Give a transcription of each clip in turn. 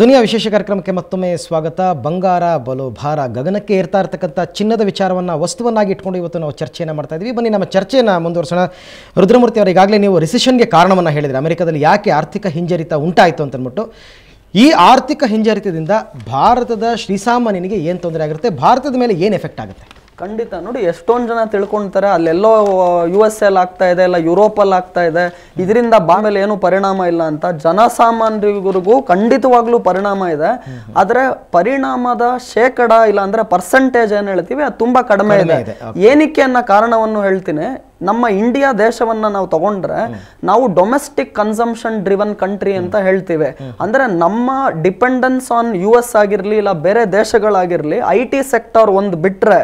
ದುನಿಯಾ ವಿಶೇಷ ಕಾರ್ಯಕ್ರಮಕ್ಕೆ ಮತ್ತೊಮ್ಮೆ ಸ್ವಾಗತ ಬಂಗಾರ ಬಲು ಭಾರ ಗಗನಕ್ಕೆ ಏರ್ತಾ ಇರ್ತಕ್ಕಂಥ ಚಿನ್ನದ ವಿಚಾರವನ್ನು ವಸ್ತುವನ್ನಾಗಿ ಇಟ್ಕೊಂಡು ಇವತ್ತು ನಾವು ಚರ್ಚೆಯನ್ನು ಮಾಡ್ತಾ ಇದ್ವಿ ಬನ್ನಿ ನಮ್ಮ ಚರ್ಚೆಯನ್ನು ಮುಂದುವರಿಸೋಣ ರುದ್ರಮೂರ್ತಿ ಅವರು ಈಗಾಗಲೇ ನೀವು ರಿಸೆಷನ್ಗೆ ಕಾರಣವನ್ನು ಹೇಳಿದರೆ ಅಮೆರಿಕದಲ್ಲಿ ಯಾಕೆ ಆರ್ಥಿಕ ಹಿಂಜರಿತ ಉಂಟಾಯಿತು ಅಂತಂದ್ಬಿಟ್ಟು ಈ ಆರ್ಥಿಕ ಹಿಂಜರಿತದಿಂದ ಭಾರತದ ಶ್ರೀಸಾಮಾನ್ಯನಿಗೆ ಏನು ತೊಂದರೆ ಆಗಿರುತ್ತೆ ಭಾರತದ ಮೇಲೆ ಏನು ಎಫೆಕ್ಟ್ ಆಗುತ್ತೆ ಖಂಡಿತ ನೋಡಿ ಎಷ್ಟೊಂದು ಜನ ತಿಳ್ಕೊಳ್ತಾರೆ ಅಲ್ಲೆಲ್ಲೋ ಯು ಎಸ್ ಎಲ್ ಆಗ್ತಾ ಇದೆ ಇಲ್ಲ ಯುರೋಪಲ್ಲಿ ಆಗ್ತಾ ಇದೆ ಇದರಿಂದ ಬಾಮೇಲೆ ಏನು ಪರಿಣಾಮ ಇಲ್ಲ ಅಂತ ಜನಸಾಮಾನ್ಯರಿಗೂ ಖಂಡಿತವಾಗ್ಲೂ ಪರಿಣಾಮ ಇದೆ ಆದರೆ ಪರಿಣಾಮದ ಶೇಕಡ ಇಲ್ಲ ಅಂದರೆ ಪರ್ಸೆಂಟೇಜ್ ಏನು ಹೇಳ್ತೀವಿ ಅದು ತುಂಬಾ ಕಡಿಮೆ ಇದೆ ಏನಕ್ಕೆ ಅನ್ನೋ ಕಾರಣವನ್ನು ಹೇಳ್ತೀನಿ ನಮ್ಮ ಇಂಡಿಯಾ ದೇಶವನ್ನ ನಾವು ತಗೊಂಡ್ರೆ ನಾವು ಡೊಮೆಸ್ಟಿಕ್ ಕನ್ಸಂಪ್ಷನ್ ಡ್ರಿವನ್ ಕಂಟ್ರಿ ಅಂತ ಹೇಳ್ತೀವಿ ಅಂದ್ರೆ ನಮ್ಮ ಡಿಪೆಂಡೆನ್ಸ್ ಆನ್ ಯು ಎಸ್ ಆಗಿರಲಿ ಇಲ್ಲ ಬೇರೆ ದೇಶಗಳಾಗಿರ್ಲಿ ಐ ಟಿ ಸೆಕ್ಟರ್ ಒಂದು ಬಿಟ್ರೆ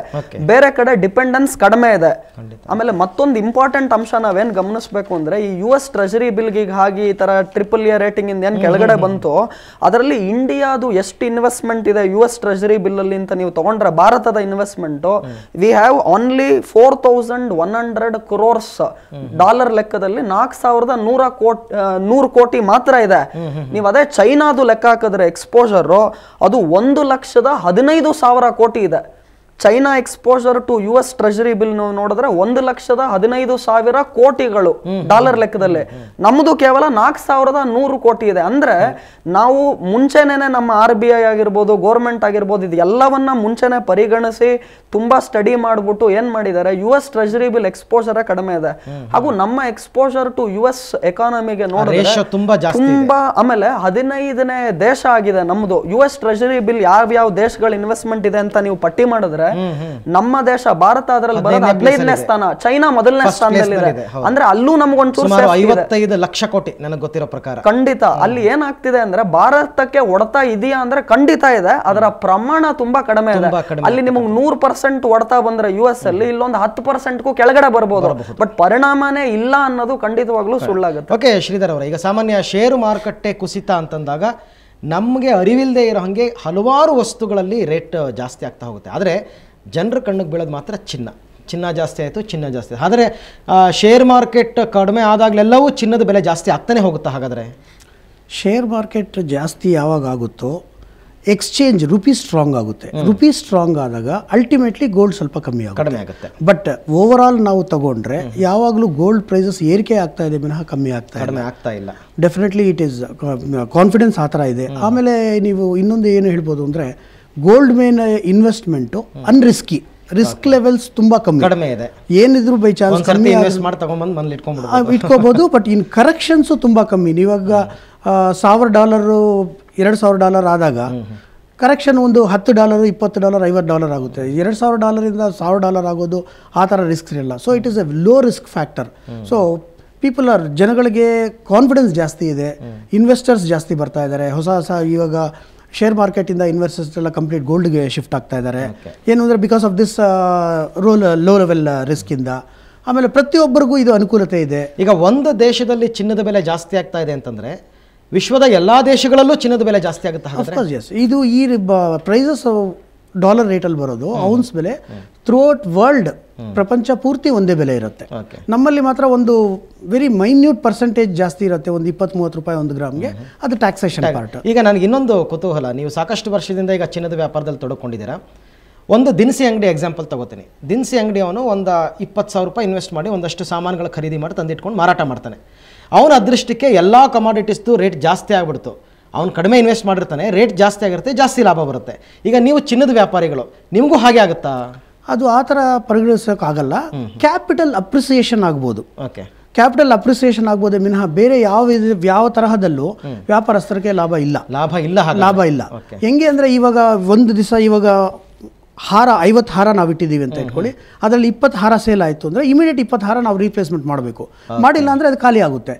ಬೇರೆ ಕಡೆ ಡಿಪೆಂಡೆನ್ಸ್ ಕಡಿಮೆ ಇದೆ ಆಮೇಲೆ ಮತ್ತೊಂದು ಇಂಪಾರ್ಟೆಂಟ್ ಅಂಶ ನಾವೇನ್ ಗಮನಿಸಬೇಕು ಅಂದ್ರೆ ಈ ಯು ಎಸ್ ಟ್ರೆಜರಿ ಬಿಲ್ಗೆ ಹಾಗೆ ಈ ತರ ಟ್ರಿಪಲ್ ಇಯರ್ ರೇಟಿಂಗ್ ಇಂದ ಏನ್ ಕೆಳಗಡೆ ಬಂತು ಅದರಲ್ಲಿ ಇಂಡಿಯಾದು ಎಷ್ಟು ಇನ್ವೆಸ್ಟ್ಮೆಂಟ್ ಇದೆ ಯು ಎಸ್ ಟ್ರೆಜರಿ ಬಿಲ್ ಅಲ್ಲಿ ಅಂತ ನೀವು ತಗೊಂಡ್ರೆ ಭಾರತದ investment we have only four thousand one hundred crores dollar ಲೆಕ್ಕದಲ್ಲಿ ನಾಲ್ಕು ಸಾವಿರದ ನೂರ ಕೋಟಿ ನೂರು ಕೋಟಿ ಮಾತ್ರ ಇದೆ ನೀವು ಅದೇ ಚೈನಾದು ಲೆಕ್ಕ ಹಾಕಿದ್ರೆ ಎಕ್ಸ್ಪೋಜರ್ ಅದು ಒಂದು ಲಕ್ಷದ ಹದಿನೈದು ಸಾವಿರ ಕೋಟಿ ಇದೆ China exposure to U S treasury bill ನಾವು ನೋಡಿದ್ರೆ ಒಂದು ಲಕ್ಷದ ಹದಿನೈದು ಸಾವಿರ ಕೋಟಿಗಳು ಡಾಲರ್ ಲೆಕ್ಕದಲ್ಲಿ ನಮ್ದು ಕೇವಲ ನಾಲ್ಕು ಸಾವಿರದ ನೂರು ಕೋಟಿ ಇದೆ ಅಂದ್ರೆ ನಾವು ಮುಂಚೆನೇ ನಮ್ಮ ಆರ್ ಬಿ ಐ ಆಗಿರ್ಬೋದು ಗೋರ್ಮೆಂಟ್ ಆಗಿರ್ಬೋದು ಇದು ಎಲ್ಲವನ್ನ ಮುಂಚೆನೆ ಪರಿಗಣಿಸಿ ತುಂಬಾ ಸ್ಟಡಿ ಮಾಡ್ಬಿಟ್ಟು ಏನ್ ಮಾಡಿದ್ದಾರೆ U S treasury bill exposure ಕಡಿಮೆ ಇದೆ ಹಾಗೂ ನಮ್ಮ ಎಕ್ಸ್ಪೋಜರ್ ಟು ಯು ಎಸ್ ಎಕಾನಮಿಗೆ ನೋಡಿದ್ರೆ ತುಂಬಾ ಆಮೇಲೆ ಹದಿನೈದನೇ ದೇಶ ಆಗಿದೆ ನಮ್ದು ಯು ಎಸ್ ಟ್ರೆಜರಿ ಬಿಲ್ ಯಾವ ಯಾವ ದೇಶಗಳು ಇನ್ವೆಸ್ಟ್ಮೆಂಟ್ ಇದೆ ಅಂತ ನೀವು ಪಟ್ಟಿ ಮಾಡಿದ್ರೆ ಅಂದ್ರೆ ನಮ್ಮ ದೇಶ ಭಾರತ ಅದರಲ್ಲಿ ಬರೋದು ಹದಿನೈದನೇ ಸ್ಥಾನ ಚೈನಾ ಮೊದಲನೇ ಸ್ಥಾನದಲ್ಲಿದೆ ಅಂದ್ರೆ ಅಲ್ಲೂ ನಮ್ಗೊಂಚೂರು ಐವತ್ತೈದು ಲಕ್ಷ ಕೋಟಿ ನನಗೆ ಗೊತ್ತಿರೋ ಪ್ರಕಾರ ಖಂಡಿತ ಅಲ್ಲಿ ಏನಾಗ್ತಿದೆ ಅಂದ್ರೆ ಭಾರತಕ್ಕೆ ಹೊಡೆತ ಇದೆಯಾ ಅಂದ್ರೆ ಖಂಡಿತ ಇದೆ ಅದರ ಪ್ರಮಾಣ ತುಂಬಾ ಕಡಿಮೆ ಇದೆ ಅಲ್ಲಿ ನಿಮಗೆ ನೂರ್ ಪರ್ಸೆಂಟ್ ಹೊಡೆತ ಬಂದ್ರೆ ಯು ಎಸ್ ಅಲ್ಲಿ ಇಲ್ಲೊಂದು ಹತ್ತು ಪರ್ಸೆಂಟ್ಗೂ ಕೆಳಗಡೆ ಬರಬಹುದು ಬಟ್ ಪರಿಣಾಮನೇ ಇಲ್ಲ ಅನ್ನೋದು ಖಂಡಿತವಾಗ್ಲೂ ಸುಳ್ಳಾಗುತ್ತೆ ಓಕೆ ಶ್ರೀಧರ್ ಅವರ ಈಗ ಸಾಮಾನ್ಯ ಶೇರು ಮಾರುಕಟ್ಟೆ ಕುಸಿತ ಅಂತಂದಾಗ ನಮಗೆ ಅರಿವಿಲ್ಲದೆ ಇರೋ ಹಾಗೆ ಹಲವಾರು ವಸ್ತುಗಳಲ್ಲಿ ರೇಟ್ ಜಾಸ್ತಿ ಆಗ್ತಾ ಹೋಗುತ್ತೆ ಆದರೆ ಜನರ ಕಣ್ಣಿಗೆ ಬೀಳೋದು ಮಾತ್ರ ಚಿನ್ನ ಚಿನ್ನ ಜಾಸ್ತಿ ಆಯಿತು ಚಿನ್ನ ಜಾಸ್ತಿ ಆದರೆ ಶೇರ್ ಮಾರ್ಕೆಟ್ ಕಡಿಮೆ ಆದಾಗಲೆಲ್ಲವೂ ಚಿನ್ನದ ಬೆಲೆ ಜಾಸ್ತಿ ಆಗ್ತಾನೆ ಹೋಗುತ್ತಾ ಹಾಗಾದರೆ ಶೇರ್ ಮಾರ್ಕೆಟ್ ಜಾಸ್ತಿ ಯಾವಾಗ ಆಗುತ್ತೋ ಎಕ್ಸ್ಚೇಂಜ್ ರುಪಿ ಸ್ಟ್ರಾಂಗ್ ಆಗುತ್ತೆ ರುಪಿ ಸ್ಟ್ರಾಂಗ್ ಆದಾಗ ಅಲ್ಟಿಮೇಟ್ಲಿ ಗೋಲ್ಡ್ ಸ್ವಲ್ಪ ಕಮ್ಮಿ ಆಗುತ್ತೆ ಬಟ್ ಓವರ್ ಆಲ್ ನಾವು ತಗೊಂಡ್ರೆ ಯಾವಾಗಲೂ ಗೋಲ್ಡ್ ಪ್ರೈಸಸ್ ಏರಿಕೆ ಆಗ್ತಾ ಇದೆ ಕಮ್ಮಿ ಆಗ್ತಾ ಇದೆ ಆಗ್ತಾ ಇಲ್ಲ ಡೆಫಿನೆಟ್ಲಿ ಇಟ್ ಈಸ್ ಕಾನ್ಫಿಡೆನ್ಸ್ ಆ ಥರ ಇದೆ ಆಮೇಲೆ ನೀವು ಇನ್ನೊಂದು ಏನು ಹೇಳ್ಬೋದು ಅಂದರೆ gold main investment unrisky risk levels ತುಂಬಾ ಕಮ್ಮಿ ಕಡಿಮೆ ಇದೆ ಏನಿದ್ರು ಬೈ ಚಾನ್ಸ್ ಕಮ್ಮಿ ಇಟ್ಕೋಬಹುದು ಬಟ್ ಇನ್ ಕರೆಕ್ಷನ್ಸ್ ತುಂಬಾ ಕಮ್ಮಿ ನೀವಾಗ ಸಾವಿರ ಡಾಲರ್ ಎರಡು ಸಾವಿರ ಡಾಲರ್ ಆದಾಗ ಕರೆಕ್ಷನ್ ಒಂದು ಹತ್ತು ಡಾಲರ್ ಇಪ್ಪತ್ತು ಡಾಲರ್ ಐವತ್ತು ಡಾಲರ್ ಆಗುತ್ತೆ ಎರಡು ಸಾವಿರ ಡಾಲರಿಂದ ಸಾವಿರ ಡಾಲರ್ ಆಗೋದು ಆ ಥರ ರಿಸ್ಕ್ ಇರಲ್ಲ so it is a low risk factor so people are ಜನಗಳಿಗೆ ಕಾನ್ಫಿಡೆನ್ಸ್ ಜಾಸ್ತಿ ಇದೆ ಇನ್ವೆಸ್ಟರ್ಸ್ ಜಾಸ್ತಿ ಬರ್ತಾ ಇದ್ದಾರೆ ಹೊಸ ಹೊಸ ಇವಾಗ ಶೇರ್ ಮಾರ್ಕೆಟಿಂದ ಇನ್ವೆಸ್ಟರ್ಸ್ ಎಲ್ಲ ಕಂಪ್ಲೀಟ್ ಗೋಲ್ಡ್ಗೆ ಶಿಫ್ಟ್ ಆಗ್ತಾ ಇದ್ದಾರೆ ಏನು ಅಂದರೆ because of this role low level ರಿಸ್ಕಿಂದ ಆಮೇಲೆ ಪ್ರತಿಯೊಬ್ಬರಿಗೂ ಇದು ಅನುಕೂಲತೆ ಇದೆ ಈಗ ಒಂದು ದೇಶದಲ್ಲಿ ಚಿನ್ನದ ಬೆಲೆ ಜಾಸ್ತಿ ಆಗ್ತಾ ಇದೆ ಅಂತಂದರೆ ವಿಶ್ವದ ಎಲ್ಲ ದೇಶಗಳಲ್ಲೂ ಚಿನ್ನದ ಬೆಲೆ ಜಾಸ್ತಿ ಆಗುತ್ತೆ ಇದು ಈ ಪ್ರೈಸಸ್ ಡಾಲರ್ ರೇಟಲ್ಲಿ ಬರೋದು ಔನ್ಸ್ ಬೆಲೆ ಥ್ರೂಔಟ್ ವರ್ಲ್ಡ್ ಪ್ರಪಂಚ ಪೂರ್ತಿ ಒಂದೇ ಬೆಲೆ ಇರುತ್ತೆ ನಮ್ಮಲ್ಲಿ ಮಾತ್ರ ಒಂದು ವೆರಿ ಮೈನ್ಯೂಟ್ ಪರ್ಸೆಂಟೇಜ್ ಜಾಸ್ತಿ ಇರುತ್ತೆ ಒಂದು ಇಪ್ಪತ್ತ್ ಮೂವತ್ತು ರೂಪಾಯಿ ಒಂದು ಗ್ರಾಮ್ಗೆ ಅದು ಟ್ಯಾಕ್ಸೇಷನ್ ಪಾರ್ಟ್ ಈಗ ನನಗೆ ಇನ್ನೊಂದು ಕುತೂಹಲ ನೀವು ಸಾಕಷ್ಟು ವರ್ಷದಿಂದ ಈಗ ಚಿನ್ನದ ವ್ಯಾಪಾರದಲ್ಲಿ ತೊಡಕೊಂಡಿದ್ದೀರಾ ಒಂದು ದಿನಸಿ ಅಂಗಡಿ ಎಕ್ಸಾಂಪಲ್ ತಗೋತೀನಿ ದಿನಸಿ ಅಂಗಡಿ ಅವನು ಒಂದು ಇಪ್ಪತ್ತು ಸಾವಿರ ರೂಪಾಯಿ ಇನ್ವೆಸ್ಟ್ ಮಾಡಿ ಒಂದಷ್ಟು ಸಾಮಾನುಗಳ ಖರೀದಿ ಮಾಡಿ ತಂದಿಟ್ಕೊಂಡು ಮಾರಾಟ ಮಾಡ್ತಾನೆ ಅವನ ಅದೃಷ್ಟಕ್ಕೆ ಎಲ್ಲ ಕಮಾಡಿಟೀಸ್ದು ರೇಟ್ ಜಾಸ್ತಿ ಆಗಿಬಿಡ್ತು ಅವ್ನು ಕಡಿಮೆ ಇನ್ವೆಸ್ಟ್ ಮಾಡಿರ್ತಾನೆ ರೇಟ್ ಜಾಸ್ತಿ ಆಗಿರುತ್ತೆ ಜಾಸ್ತಿ ಲಾಭ ಬರುತ್ತೆ ಈಗ ನೀವು ಚಿನ್ನದ ವ್ಯಾಪಾರಿಗಳು ನಿಮಗೂ ಹಾಗೆ ಆಗುತ್ತಾ ಅದು ಆ ಥರ ಪರಿಗಣಿಸೋಕ್ಕಾಗಲ್ಲ ಕ್ಯಾಪಿಟಲ್ ಅಪ್ರಿಸಿಯೇಷನ್ ಆಗ್ಬೋದು ಓಕೆ ಕ್ಯಾಪಿಟಲ್ ಅಪ್ರಿಸಿಯೇಷನ್ ಆಗ್ಬೋದು ಮಿನಃ ಬೇರೆ ಯಾವ ಯಾವ ತರಹದಲ್ಲೂ ವ್ಯಾಪಾರಸ್ಥರಿಗೆ ಲಾಭ ಇಲ್ಲ ಲಾಭ ಇಲ್ಲ ಲಾಭ ಇಲ್ಲ ಹೆಂಗೆ ಅಂದರೆ ಇವಾಗ ಒಂದು ದಿವಸ ಇವಾಗ ಹಾರ ಐವತ್ತು ಹಾರ ನಾವು ಇಟ್ಟಿದ್ದೀವಿ ಅಂತ ಇಟ್ಕೊಳ್ಳಿ ಅದರಲ್ಲಿ ಇಪ್ಪತ್ತು ಹಾರ ಸೇಲ್ ಆಯಿತು ಅಂದರೆ ಇಮಿಡಿಯೇಟ್ ಇಪ್ಪತ್ತು ಹಾರ ನಾವು ರೀಪ್ಲೇಸ್ಮೆಂಟ್ ಮಾಡಬೇಕು ಮಾಡಿಲ್ಲ ಅಂದರೆ ಅದು ಖಾಲಿ ಆಗುತ್ತೆ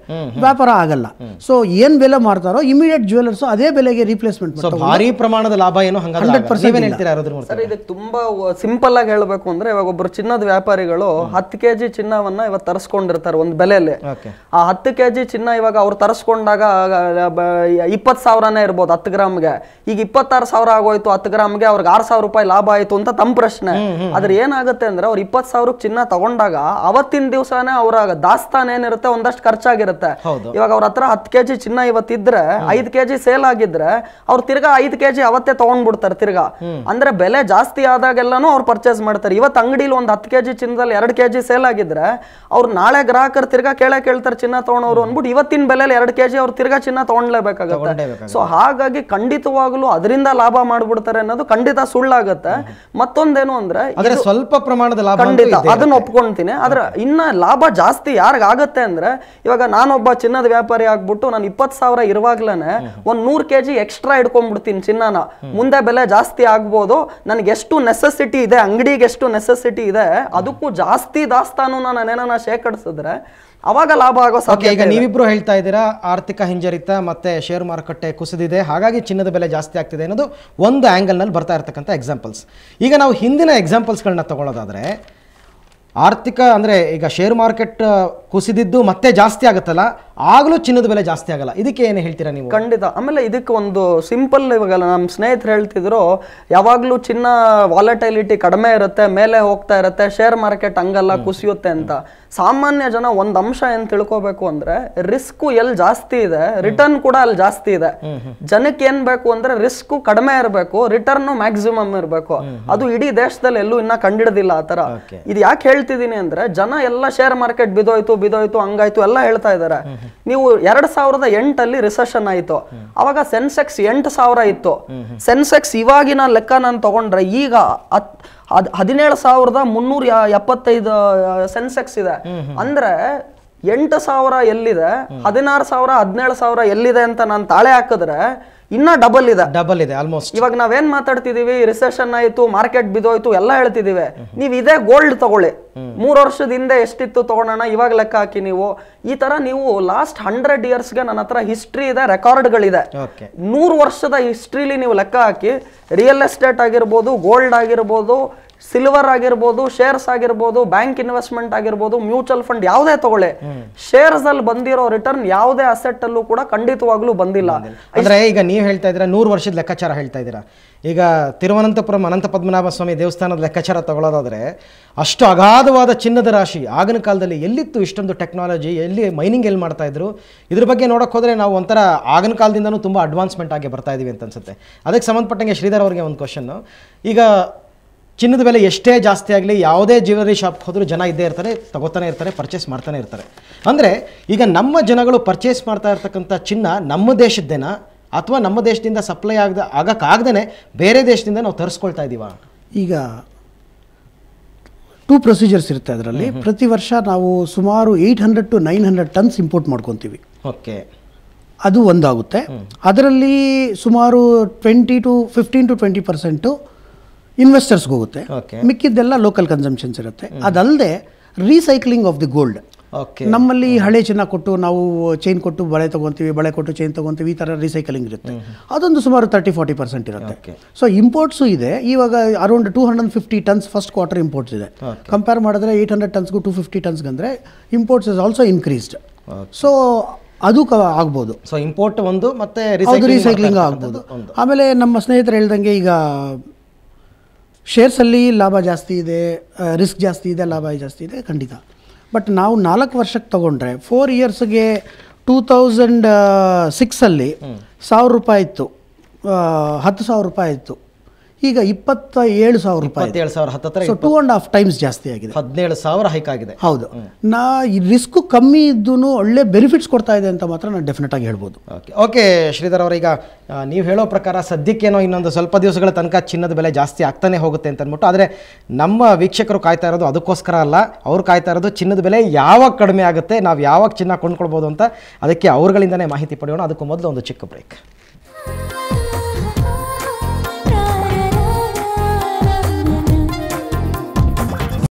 ವ್ಯಾಪಾರ ಆಗಲ್ಲ ಸೊ ಏನು ಬೆಲೆ ಮಾಡ್ತಾರೋ ಇಮಿಡಿಯೇಟ್ ಜ್ಯುವೆಲರ್ಸ್ ಅದೇ ಬೆಲೆಗೆ ರೀಪ್ಲೇಸ್ಮೆಂಟ್ ಭಾರಿ ಪ್ರಮಾಣದ ಲಾಭ ಏನು ಹಂಡ್ರೆಡ್ ಪರ್ಸೆಂಟ್ ಇದಕ್ಕೆ ತುಂಬ ಸಿಂಪಲ್ ಆಗಿ ಹೇಳಬೇಕು ಅಂದ್ರೆ ಇವಾಗ ಒಬ್ಬರು ಚಿನ್ನದ ವ್ಯಾಪಾರಿಗಳು ಹತ್ತು ಕೆ ಜಿ ಚಿನ್ನವನ್ನ ಇವಾಗ ತರಿಸ್ಕೊಂಡಿರ್ತಾರೆ ಒಂದು ಬೆಲೆಯಲ್ಲಿ ಆ ಹತ್ತು ಕೆ ಜಿ ಚಿನ್ನ ಇವಾಗ ಅವ್ರು ತರಿಸ್ಕೊಂಡಾಗ ಇಪ್ಪತ್ತು ಸಾವಿರನೇ ಇರ್ಬೋದು ಹತ್ತು ಗ್ರಾಮ್ಗೆ ಈಗ ಇಪ್ಪತ್ತಾರು ಸಾವಿರ ಆಗೋಯ್ತು ಹತ್ತು ಗ್ರಾಮ್ಗೆ ಅವ್ರಿಗೆ ಆರು ಸಾವಿರ ರೂಪಾಯಿ ಲಾಭ ಆಯ್ತು ಆಯ್ತು ಅಂತ ತಮ್ಮ ಪ್ರಶ್ನೆ ಆದ್ರೆ ಏನಾಗುತ್ತೆ ಅಂದ್ರೆ ಅವ್ರ ಇಪ್ಪತ್ತು ಸಾವಿರ ಚಿನ್ನ ತಗೊಂಡಾಗ ಅವತ್ತಿನ ದಿವಸನೇ ಅವ್ರ ದಾಸ್ತಾನ ಏನಿರುತ್ತೆ ಒಂದಷ್ಟು ಖರ್ಚಾಗಿರುತ್ತೆ ಇವಾಗ ಅವ್ರ ಹತ್ರ ಹತ್ತು ಕೆ ಜಿ ಚಿನ್ನ ಇವತ್ತಿದ್ರೆ ಐದು ಕೆ ಜಿ ಸೇಲ್ ಆಗಿದ್ರೆ ಅವ್ರು ತಿರ್ಗಾ ಐದು ಕೆಜಿ ಅವತ್ತೇ ತಗೊಂಡ್ಬಿಡ್ತಾರೆ ತಿರ್ಗಾ ಅಂದ್ರೆ ಬೆಲೆ ಜಾಸ್ತಿ ಆದಾಗೆಲ್ಲಾನು ಅವ್ರು ಪರ್ಚೇಸ್ ಮಾಡ್ತಾರೆ ಇವತ್ತು ಅಂಗಡಿಲಿ ಒಂದು ಹತ್ತು ಕೆ ಜಿ ಚಿನ್ನದಲ್ಲಿ ಎರಡು ಕೆ ಜಿ ಸೇಲ್ ಆಗಿದ್ರೆ ಅವ್ರು ನಾಳೆ ಗ್ರಾಹಕರು ತಿರ್ಗಾ ಕೇಳೇ ಕೇಳ್ತಾರೆ ಚಿನ್ನ ತಗೊಂಡವ್ರು ಅಂದ್ಬಿಟ್ಟು ಇವತ್ತಿನ ಬೆಲೆ ಎರಡು ಕೆ ಜಿ ಅವ್ರು ತಿರ್ಗಾ ಚಿನ್ನ ತಗೊಂಡ್ಲೇಬೇಕಾಗುತ್ತೆ ಸೊ ಹಾಗಾಗಿ ಖಂಡಿತವಾಗ್ಲೂ ಅದರಿಂದ ಲಾಭ ಮಾಡ್ಬಿಡ್ತಾರೆ ಅನ್ನೋದು ಖಂಡಿತ ಸುಳ್ಳಾಗತ್ತೆ ಮತ್ತೊಂದೇನು ಅಂದ್ರೆ ಸ್ವಲ್ಪ ಪ್ರಮಾಣದ ಲಾಭ ಅದನ್ನ ಒಪ್ಕೊಂತೀನಿ ಆದ್ರೆ ಇನ್ನ ಲಾಭ ಜಾಸ್ತಿ ಯಾರಿಗಾಗತ್ತೆ ಅಂದ್ರೆ ಇವಾಗ ನಾನೊಬ್ಬ ಚಿನ್ನದ ವ್ಯಾಪಾರಿ ಆಗ್ಬಿಟ್ಟು ನಾನು ಇಪ್ಪತ್ ಸಾವಿರ ಇರುವಾಗ್ಲೇನೆ ಒಂದ್ ನೂರ್ ಕೆಜಿ ಎಕ್ಸ್ಟ್ರಾ ಇಡ್ಕೊಂಡ್ಬಿಡ್ತೀನಿ ಚಿನ್ನನ ಮುಂದೆ ಬೆಲೆ ಜಾಸ್ತಿ ಆಗ್ಬೋದು ನನಗೆ ಎಷ್ಟು ನೆಸೆಸಿಟಿ ಇದೆ ಅಂಗಡಿಗೆ ಎಷ್ಟು ನೆಸೆಸಿಟಿ ಇದೆ ಅದಕ್ಕೂ ಜಾಸ್ತಿ ದಾಸ್ತಾನು ನಾನು ಏನಾನ ಶೇಕಡಿಸಿದ್ರೆ ಅವಾಗ ಲಾಭ ಆಗೋ ಸಾಧ್ಯ ಈಗ ನೀವಿಬ್ರು ಹೇಳ್ತಾ ಇದ್ದೀರಾ ಆರ್ಥಿಕ ಹಿಂಜರಿತ ಮತ್ತೆ ಶೇರ್ ಮಾರುಕಟ್ಟೆ ಕುಸಿದಿದೆ ಹಾಗಾಗಿ ಚಿನ್ನದ ಬೆಲೆ ಜಾಸ್ತಿ ಆಗ್ತಿದೆ ಅನ್ನೋದು ಒಂದು ನಲ್ಲಿ ಬರ್ತಾ ಇರ್ತಕ್ಕಂಥ ಎಕ್ಸಾಂಪಲ್ಸ್ ಈಗ ನಾವು ಹಿಂದಿನ ಎಕ್ಸಾಂಪಲ್ಸ್ಗಳನ್ನ ತಗೊಳ್ಳೋದಾದರೆ ಆರ್ಥಿಕ ಅಂದರೆ ಈಗ ಶೇರ್ ಮಾರ್ಕೆಟ್ ಕುಸಿದಿದ್ದು ಮತ್ತೆ ಜಾಸ್ತಿ ಆಗುತ್ತಲ್ಲ ಆಗಲೂ ಚಿನ್ನದ ಬೆಲೆ ಜಾಸ್ತಿ ಆಗಲ್ಲ ಇದಕ್ಕೆ ಏನು ಹೇಳ್ತೀರಾ ನೀವು ಖಂಡಿತ ಆಮೇಲೆ ಇದಕ್ಕೆ ಒಂದು ಸಿಂಪಲ್ ಇವಾಗಲ್ಲ ನಮ್ಮ ಸ್ನೇಹಿತರು ಹೇಳ್ತಿದ್ರು ಯಾವಾಗಲೂ ಚಿನ್ನ ವಾಲಟೈಲಿಟಿ ಕಡಿಮೆ ಇರುತ್ತೆ ಮೇಲೆ ಹೋಗ್ತಾ ಇರುತ್ತೆ ಶೇರ್ ಮಾರ್ಕೆಟ್ ಹಂಗಲ್ಲ ಕುಸಿಯುತ್ತೆ ಅಂತ ಸಾಮಾನ್ಯ ಜನ ಒಂದು ಅಂಶ ಏನು ತಿಳ್ಕೋಬೇಕು ಅಂದ್ರೆ ರಿಸ್ಕ್ ಎಲ್ಲಿ ಜಾಸ್ತಿ ಇದೆ ರಿಟರ್ನ್ ಕೂಡ ಅಲ್ಲಿ ಜಾಸ್ತಿ ಇದೆ ಜನಕ್ಕೆ ಏನ್ ಬೇಕು ಅಂದ್ರೆ ರಿಸ್ಕ್ ಕಡಿಮೆ ಇರಬೇಕು ರಿಟರ್ನ್ ಮ್ಯಾಕ್ಸಿಮಮ್ ಇರಬೇಕು ಅದು ಇಡೀ ದೇಶದಲ್ಲಿ ಎಲ್ಲೂ ಇನ್ನ ಕಂಡಿಡ್ದಿಲ್ಲ ಆ ತರ ಇದು ಯಾಕೆ ಹೇಳ್ತಿದ್ದೀನಿ ಅಂದ್ರೆ ಜನ ಎಲ್ಲ ಶೇರ್ ಮಾರ್ಕೆಟ್ ಬಿದೋಯ್ತು ಬಿದ್ದೋಯ್ತು ಹಂಗಾಯ್ತು ಎಲ್ಲ ಹೇಳ್ತಾ ಇದ್ದಾರೆ ನೀವು ಎರಡ್ ಸಾವಿರದ ಎಂಟಲ್ಲಿ ರಿಸೆಷನ್ ಆಯ್ತು ಅವಾಗ ಸೆನ್ಸೆಕ್ಸ್ ಎಂಟು ಸಾವಿರ ಇತ್ತು ಸೆನ್ಸೆಕ್ಸ್ ಇವಾಗಿನ ಲೆಕ್ಕ ನಾನು ತಗೊಂಡ್ರೆ ಈಗ ಹದಿನೇಳು ಸಾವಿರದ ಮುನ್ನೂರ ಎಪ್ಪತ್ತೈದು ಸೆನ್ಸೆಕ್ಸ್ ಇದೆ ಅಂದ್ರೆ ಎಂಟು ಸಾವಿರ ಎಲ್ಲಿದೆ ಹದಿನಾರು ಸಾವಿರ ಹದಿನೇಳು ಸಾವಿರ ಎಲ್ಲಿದೆ ಅಂತ ನಾನು ತಾಳೆ ಹಾಕಿದ್ರೆ ಇನ್ನ ಡಬಲ್ ಇದೆ ಡಬಲ್ ಇದೆ ಆಲ್ಮೋಸ್ಟ್ ಇವಾಗ ನಾವೇನ್ ಮಾತಾಡ್ತಿದೀವಿ ರಿಸೆಷನ್ ಆಯ್ತು ಮಾರ್ಕೆಟ್ ಬಿದೋಯ್ತು ಎಲ್ಲ ಹೇಳ್ತಿದೀವಿ ನೀವು ಇದೇ ಗೋಲ್ಡ್ ತಗೊಳ್ಳಿ ಮೂರು ವರ್ಷದ ಹಿಂದೆ ಎಷ್ಟಿತ್ತು ತಗೊಳೋಣ ಇವಾಗ ಲೆಕ್ಕ ಹಾಕಿ ನೀವು ಈ ತರ ನೀವು ಲಾಸ್ಟ್ ಹಂಡ್ರೆಡ್ ಇಯರ್ಸ್ಗೆ ನನ್ನ ಹತ್ರ ಹಿಸ್ಟ್ರಿ ಇದೆ ರೆಕಾರ್ಡ್ಗಳಿದೆ ನೂರು ವರ್ಷದ ಹಿಸ್ಟ್ರಿಲಿ ನೀವು ಲೆಕ್ಕ ಹಾಕಿ ರಿಯಲ್ ಎಸ್ಟೇಟ್ ಆಗಿರ್ಬೋದು ಗೋಲ್ಡ್ ಆಗಿರ್ಬೋದು ಸಿಲ್ವರ್ ಆಗಿರ್ಬೋದು ಶೇರ್ಸ್ ಆಗಿರ್ಬೋದು ಬ್ಯಾಂಕ್ ಇನ್ವೆಸ್ಟ್ಮೆಂಟ್ ಆಗಿರ್ಬೋದು ಮ್ಯೂಚುವಲ್ ಫಂಡ್ ಯಾವುದೇ ತಗೊಳ್ಳಿ ಶೇರ್ಸ್ ಅಲ್ಲಿ ಬಂದಿರೋ ರಿಟರ್ನ್ ಯಾವುದೇ ಅಸೆಟ್ ಅಲ್ಲೂ ಕೂಡ ಖಂಡಿತವಾಗ್ಲೂ ಬಂದಿಲ್ಲ ಅಂದ್ರೆ ಈಗ ನೀವು ಹೇಳ್ತಾ ಇದ್ರೆ ನೂರು ವರ್ಷದ ಲೆಕ್ಕಾಚಾರ ಹೇಳ್ತಾ ಇದ್ದೀರಾ ಈಗ ತಿರುವನಂತಪುರಂ ಅನಂತ ಪದ್ಮನಾಭ ಸ್ವಾಮಿ ದೇವಸ್ಥಾನದ ಲೆಕ್ಕಾಚಾರ ತಗೊಳ್ಳೋದಾದ್ರೆ ಅಷ್ಟು ಅಗಾಧವಾದ ಚಿನ್ನದ ರಾಶಿ ಆಗಿನ ಕಾಲದಲ್ಲಿ ಎಲ್ಲಿತ್ತು ಇಷ್ಟೊಂದು ಟೆಕ್ನಾಲಜಿ ಎಲ್ಲಿ ಮೈನಿಂಗ್ ಎಲ್ಲಿ ಮಾಡ್ತಾ ಇದ್ರು ಇದ್ರ ಬಗ್ಗೆ ನೋಡೋಕೆ ಹೋದರೆ ನಾವು ಒಂಥರ ಆಗಿನ ಕಾಲದಿಂದನೂ ತುಂಬ ಅಡ್ವಾನ್ಸ್ಮೆಂಟ್ ಆಗಿ ಬರ್ತಾ ಇದೀವಿ ಅಂತ ಅನ್ಸುತ್ತೆ ಅದಕ್ಕೆ ಸಂಬಂಧಪಟ್ಟಂಗೆ ಶ್ರೀಧರ್ ಅವರಿಗೆ ಒಂದು ಕ್ವಶನ್ನು ಈಗ ಚಿನ್ನದ ಬೆಲೆ ಎಷ್ಟೇ ಜಾಸ್ತಿ ಆಗಲಿ ಯಾವುದೇ ಜ್ಯುವೆಲರಿ ಶಾಪ್ ಹೋದರೂ ಜನ ಇದ್ದೇ ಇರ್ತಾರೆ ತಗೋತಾನೆ ಇರ್ತಾರೆ ಪರ್ಚೇಸ್ ಮಾಡ್ತಾನೆ ಇರ್ತಾರೆ ಅಂದರೆ ಈಗ ನಮ್ಮ ಜನಗಳು ಪರ್ಚೇಸ್ ಮಾಡ್ತಾ ಇರ್ತಕ್ಕಂಥ ಚಿನ್ನ ನಮ್ಮ ದೇಶದ್ದೇನಾ ಅಥವಾ ನಮ್ಮ ದೇಶದಿಂದ ಸಪ್ಲೈ ಆಗದ ಆಗೋಕ್ಕಾಗ್ದೇ ಬೇರೆ ದೇಶದಿಂದ ನಾವು ತರಿಸ್ಕೊಳ್ತಾ ಇದ್ದೀವ ಈಗ ಟೂ ಪ್ರೊಸೀಜರ್ಸ್ ಇರುತ್ತೆ ಅದರಲ್ಲಿ ಪ್ರತಿ ವರ್ಷ ನಾವು ಸುಮಾರು eight hundred to nine hundred tons import ಮಾಡ್ಕೊತೀವಿ ಓಕೆ ಅದು ಒಂದಾಗುತ್ತೆ ಅದರಲ್ಲಿ ಸುಮಾರು twenty to fifteen to twenty percent ಇನ್ವೆಸ್ಟರ್ಸ್ಗೆ ಹೋಗುತ್ತೆ ಮಿಕ್ಕಿದ್ದೆಲ್ಲ ಲೋಕಲ್ ಕನ್ಸಂಪ್ಷನ್ಸ್ ಇರುತ್ತೆ ಅದಲ್ಲದೆ ರೀಸೈಕ್ಲಿಂಗ್ ಆಫ್ ದಿ ಗೋಲ್ಡ್ ನಮ್ಮಲ್ಲಿ ಹಳೆ ಚಿನ್ನ ಕೊಟ್ಟು ನಾವು ಚೈನ್ ಕೊಟ್ಟು ಬಳೆ ತಗೊಂತೀವಿ ಬಳೆ ಕೊಟ್ಟು ಚೈನ್ ತಗೊಂತೀವಿ ಈ ಥರ ರೀಸೈಕಲಿಂಗ್ ಇರುತ್ತೆ ಅದೊಂದು ಸುಮಾರು ತರ್ಟಿ ಫಾರ್ಟಿ ಪರ್ಸೆಂಟ್ ಇರುತ್ತೆ ಸೊ ಇಂಪೋರ್ಟ್ಸು ಇದೆ ಇವಾಗ around two hundred fifty tons first quarter imports ಇದೆ ಕಂಪೇರ್ ಮಾಡಿದ್ರೆ ಏಟ್ ಹಂಡ್ರೆಡ್ ಟನ್ಸ್ಗೂ ಟೂ ಫಿಫ್ಟಿ ಅಂದ್ರೆ imports is also increased so ಅದು ಕ ಆಗ್ಬೋದು ಸೊ ಇಂಪೋರ್ಟ್ ಒಂದು ಮತ್ತೆ ರೀಸೈಕ್ಲಿಂಗ್ ಆಗ್ಬೋದು ಆಮೇಲೆ ನಮ್ಮ ಸ್ನೇಹಿತರು ಹೇಳ್ದಂಗೆ ಈಗ ಶೇರ್ಸಲ್ಲಿ ಲಾಭ ಜಾಸ್ತಿ ಇದೆ ರಿಸ್ಕ್ ಜಾಸ್ತಿ ಇದೆ ಲಾಭ ಜಾಸ್ತಿ ಇದೆ ಖಂಡಿತ ಬಟ್ ನಾವು ನಾಲ್ಕು ವರ್ಷಕ್ಕೆ ತೊಗೊಂಡ್ರೆ ಫೋರ್ ಇಯರ್ಸ್ಗೆ ಟೂ ತೌಸಂಡ್ ಸಿಕ್ಸಲ್ಲಿ ಸಾವಿರ ರೂಪಾಯಿ ಇತ್ತು ಹತ್ತು ಸಾವಿರ ರೂಪಾಯಿ ಇತ್ತು ಈಗ ಇಪ್ಪತ್ತ ಏಳು ಸಾವಿರ ರೂಪಾಯಿ ಸಾವಿರ ಹತ್ತತ್ರ ಟೂ ಅಂಡ್ ಹಾಫ್ ಟೈಮ್ಸ್ ಜಾಸ್ತಿ ಆಗಿದೆ ಹದಿನೇಳು ಸಾವಿರ ಹೈಕ್ ಆಗಿದೆ ಹೌದು ನಾ ರಿಸ್ಕ್ ಕಮ್ಮಿ ಇದ್ದು ಒಳ್ಳೆ ಬೆನಿಫಿಟ್ಸ್ ಕೊಡ್ತಾ ಇದೆ ಅಂತ ಮಾತ್ರ ನಾನು ಡೆಫಿನೆಟ್ ಆಗಿ ಹೇಳ್ಬೋದು ಓಕೆ ಓಕೆ ಶ್ರೀಧರ್ ಈಗ ನೀವು ಹೇಳೋ ಪ್ರಕಾರ ಸದ್ಯಕ್ಕೇನೋ ಇನ್ನೊಂದು ಸ್ವಲ್ಪ ದಿವಸಗಳ ತನಕ ಚಿನ್ನದ ಬೆಲೆ ಜಾಸ್ತಿ ಆಗ್ತಾನೆ ಹೋಗುತ್ತೆ ಅಂತ ಅಂದ್ಬಿಟ್ಟು ಆದರೆ ನಮ್ಮ ವೀಕ್ಷಕರು ಕಾಯ್ತಾ ಇರೋದು ಅದಕ್ಕೋಸ್ಕರ ಅಲ್ಲ ಅವ್ರು ಕಾಯ್ತಾ ಇರೋದು ಚಿನ್ನದ ಬೆಲೆ ಯಾವಾಗ ಕಡಿಮೆ ಆಗುತ್ತೆ ನಾವು ಯಾವಾಗ ಚಿನ್ನ ಕೊಂಡ್ಕೊಳ್ಬೋದು ಅಂತ ಅದಕ್ಕೆ ಅವ್ರಗಳಿಂದನೇ ಮಾಹಿತಿ ಪಡೆಯೋಣ ಅದಕ್ಕೂ ಮೊದಲು ಒಂದು ಚಿಕ್ಕ ಬ್ರೇಕ್